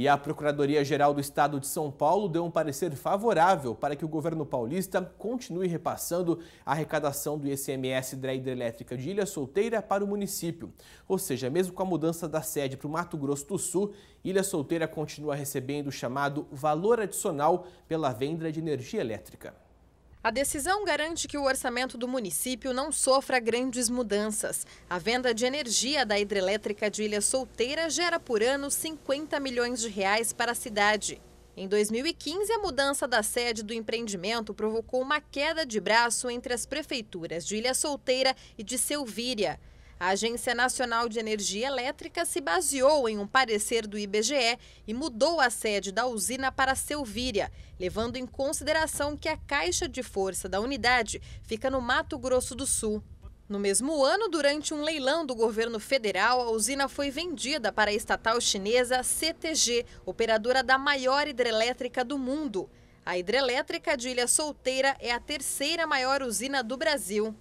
E a Procuradoria-Geral do Estado de São Paulo deu um parecer favorável para que o governo paulista continue repassando a arrecadação do ICMS da hidrelétrica de Ilha Solteira para o município. Ou seja, mesmo com a mudança da sede para o Mato Grosso do Sul, Ilha Solteira continua recebendo o chamado valor adicional pela venda de energia elétrica. A decisão garante que o orçamento do município não sofra grandes mudanças. A venda de energia da hidrelétrica de Ilha Solteira gera por ano 50 milhões de reais para a cidade. Em 2015, a mudança da sede do empreendimento provocou uma queda de braço entre as prefeituras de Ilha Solteira e de Selvíria. A Agência Nacional de Energia Elétrica se baseou em um parecer do IBGE e mudou a sede da usina para Selvíria, levando em consideração que a caixa de força da unidade fica no Mato Grosso do Sul. No mesmo ano, durante um leilão do governo federal, a usina foi vendida para a estatal chinesa CTG, operadora da maior hidrelétrica do mundo. A hidrelétrica de Ilha Solteira é a terceira maior usina do Brasil.